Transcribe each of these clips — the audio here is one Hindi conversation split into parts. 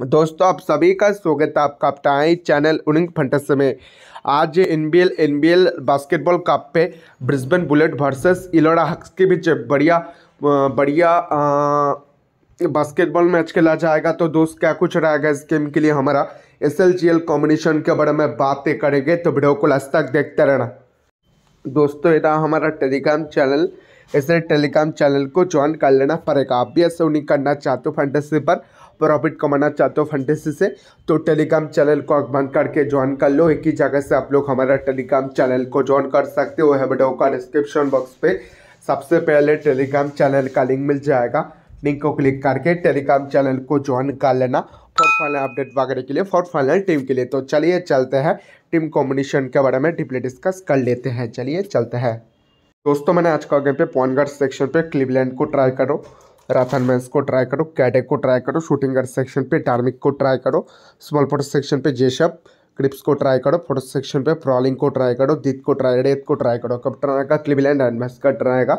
दोस्तों आप सभी का स्वागत है आपका अपटाएँ चैनल उनिंग फंटस में आज N B L N B L basketball cup पे Brisbane bullet versus Illawarra Hawks के बीच बढ़िया बढ़िया बास्केटबॉल मैच खेला जाएगा तो दोस्त क्या कुछ रहेगा इस गेम के लिए हमारा S L G L combination के बारे में बातें करेंगे तो वीडियो को लास्ट तक देखते रहना दोस्तों ये रहा हमारा टेलीग्राम चैनल इसलिए टेलीग्राम चैनल को ज्वाइन कर लेना पड़ेगा आप भी ऐसे उन्हीं करना चाहते हो फंडेसी पर प्रॉफिट कमाना चाहते हो फंडेसी से तो टेलीग्राम चैनल को बंद करके ज्वाइन कर लो एक ही जगह से आप लोग हमारा टेलीग्राम चैनल को ज्वाइन कर सकते हो वीडियो का डिस्क्रिप्शन बॉक्स पे सबसे पहले टेलीग्राम चैनल का लिंक मिल जाएगा लिंक को क्लिक करके टेलीग्राम चैनल को ज्वाइन कर लेना फॉर फाइनल अपडेट वगैरह के लिए फॉर फाइनल टीम के लिए तो चलिए चलते हैं टीम कॉम्बिनेशन के बारे में डिप्ले डिस्कस कर लेते हैं चलिए चलते हैं दोस्तों मैंने आज का गेम पे पॉइंट गार्ड सेक्शन पे क्लिवलैंड को ट्राई करो मैंस को ट्राई करो कैडे को ट्राई करो शूटिंग गार्ड सेक्शन पे टार्मिक को ट्राई करो स्मॉल फोटो सेक्शन पे जेशप क्रिप्स को ट्राई करो फोटो सेक्शन पे फ्रॉलिंग को ट्राई करो दीद को ट्राई रेत को ट्राई करो कब ट्राएगा आएगा क्लिवलैंड एंडमैस का टर्न आएगा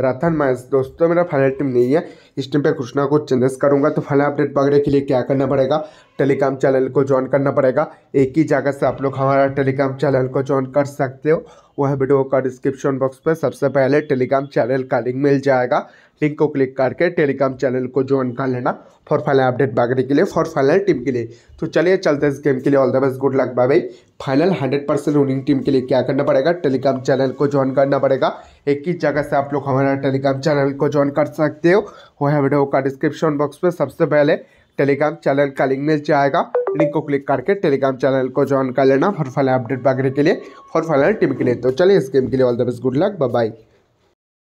राथन मैंस दोस्तों मेरा फाइनल टीम नहीं है इस टीम पर कुछ ना कुछ चेंजेस करूँगा तो फाइनल अपडेट पकड़ने के लिए क्या करना पड़ेगा टेलीग्राम चैनल को ज्वाइन करना पड़ेगा एक ही जगह से आप लोग हमारा टेलीग्राम चैनल को ज्वाइन कर सकते हो वह वीडियो का डिस्क्रिप्शन बॉक्स पर सबसे पहले टेलीग्राम चैनल का लिंक मिल जाएगा लिंक को क्लिक करके टेलीग्राम चैनल को ज्वाइन कर लेना फॉर फाइनल अपडेट मांगने के लिए फॉर फाइनल टीम के लिए तो चलिए चलते इस गेम के लिए all the best good luck bye भाई final hundred percent winning team के लिए क्या करना पड़ेगा टेलीग्राम चैनल को ज्वाइन करना पड़ेगा एक ही जगह से आप लोग हमारा टेलीग्राम चैनल को ज्वाइन कर सकते हो वह वीडियो का डिस्क्रिप्शन बॉक्स पर सबसे पहले टेलीग्राम चैनल का लिंक मिल जाएगा लिंक को क्लिक करके टेलीग्राम चैनल को ज्वाइन कर लेना फॉर फाइनल अपडेट वगैरह के लिए फॉर फाइनल टीम के लिए तो चलिए इस गेम के लिए all the best good luck bye